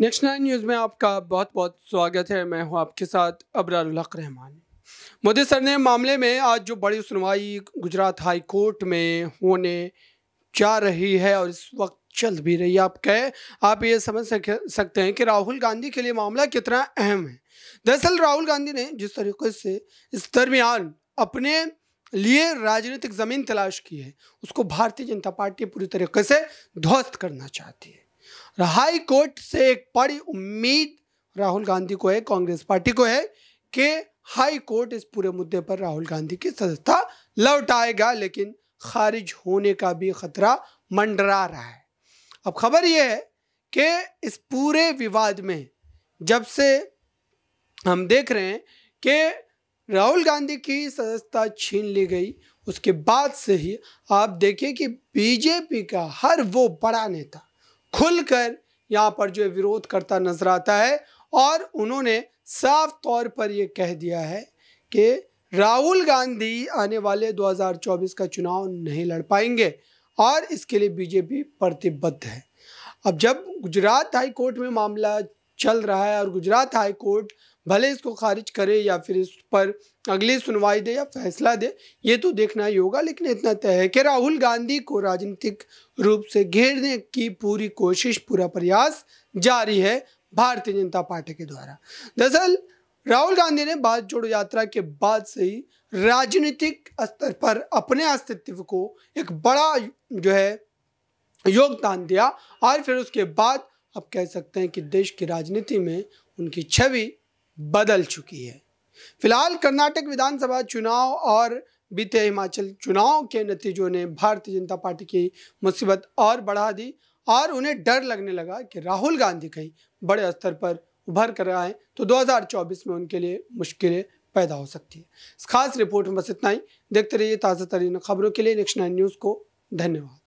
next nine news में आपका बहुत बहुत स्वागत है मैं हूँ आपके साथ अबरारहक रहमान मोदी सर ने मामले में आज जो बड़ी सुनवाई गुजरात हाई कोर्ट में होने जा रही है और इस वक्त चल भी रही है आप कह आप ये समझ सक, सकते हैं कि राहुल गांधी के लिए मामला कितना अहम है दरअसल राहुल गांधी ने जिस तरीके से इस दरमियान अपने लिए राजनीतिक ज़मीन तलाश की है उसको भारतीय जनता पार्टी पूरी तरीके से ध्वस्त करना चाहती है हाई कोर्ट से एक बड़ी उम्मीद राहुल गांधी को है कांग्रेस पार्टी को है कि हाई कोर्ट इस पूरे मुद्दे पर राहुल गांधी की सदस्यता लौट आएगा लेकिन खारिज होने का भी खतरा मंडरा रहा है अब खबर यह है कि इस पूरे विवाद में जब से हम देख रहे हैं कि राहुल गांधी की सदस्यता छीन ली गई उसके बाद से ही आप देखिए कि बीजेपी का हर वो बड़ा नेता खुलकर यहाँ पर जो विरोध करता नजर आता है और उन्होंने साफ तौर पर ये कह दिया है कि राहुल गांधी आने वाले 2024 का चुनाव नहीं लड़ पाएंगे और इसके लिए बीजेपी प्रतिबद्ध है अब जब गुजरात हाई कोर्ट में मामला चल रहा है और गुजरात हाई कोर्ट भले इसको खारिज करे या फिर इस पर अगली सुनवाई दे या फैसला दे ये तो देखना ही होगा लेकिन इतना तय है कि राहुल गांधी को राजनीतिक रूप से घेरने की पूरी कोशिश पूरा प्रयास जारी है भारतीय जनता पार्टी के द्वारा दरअसल राहुल गांधी ने भारत जोड़ो यात्रा के बाद से ही राजनीतिक स्तर पर अपने अस्तित्व को एक बड़ा जो है योगदान दिया और फिर उसके बाद आप कह सकते हैं कि देश की राजनीति में उनकी छवि बदल चुकी है फिलहाल कर्नाटक विधानसभा चुनाव और बीते हिमाचल चुनाव के नतीजों ने भारतीय जनता पार्टी की मुसीबत और बढ़ा दी और उन्हें डर लगने लगा कि राहुल गांधी कहीं बड़े स्तर पर उभर कर आए तो 2024 में उनके लिए मुश्किलें पैदा हो सकती है इस खास रिपोर्ट में बस इतना ही देखते रहिए ताज़ा तरीन खबरों के लिए नेक्स्ट नाइन न्यूज़ को धन्यवाद